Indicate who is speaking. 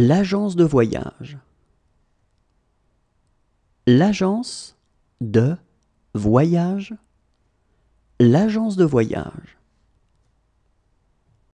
Speaker 1: L'agence de voyage. L'agence de voyage. L'agence de voyage.